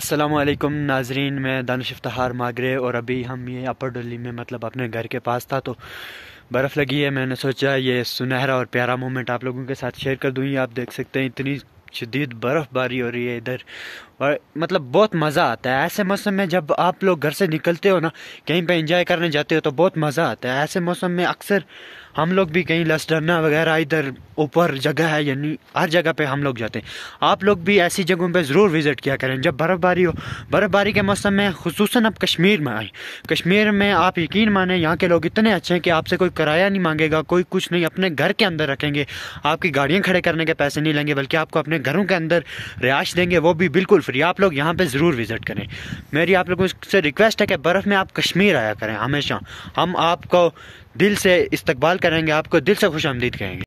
असलम नाजरीन मैं दानिश इफ्तार मागरे और अभी हम ये अपर डोली में मतलब अपने घर के पास था तो बर्फ़ लगी है मैंने सोचा ये सुनहरा और प्यारा मोमेंट आप लोगों के साथ शेयर कर दूँगी आप देख सकते हैं इतनी शदीद बर्फ़बारी हो रही है इधर और मतलब बहुत मज़ा आता है ऐसे मौसम में जब आप लोग घर से निकलते हो ना कहीं पे इंजॉय करने जाते हो तो बहुत मज़ा आता है ऐसे मौसम में अक्सर हम लोग भी कहीं लसडना वगैरह इधर ऊपर जगह है यानी हर जगह पे हम लोग जाते हैं आप लोग भी ऐसी जगहों पे ज़रूर विज़िट किया करें जब बर्फ़बारी हो बर्फ़बारी के मौसम में खसूस आप कश्मीर में आए कश्मीर में आप यकीन माने यहाँ के लोग इतने अच्छे हैं कि आपसे कोई किराया नहीं मांगेगा कोई कुछ नहीं अपने घर के अंदर रखेंगे आपकी गाड़ियाँ खड़े करने के पैसे नहीं लेंगे बल्कि आपको अपने घरों के अंदर रिहाइश देंगे वो भी बिल्कुल फ्री आप लोग यहाँ पर ज़रूर विज़िट करें मेरी आप लोगों से रिक्वेस्ट है कि बर्फ़ में आप कश्मीर आया करें हमेशा हम आपको दिल से इस्तबाल करेंगे आपको दिल से खुश आमदीद कहेंगे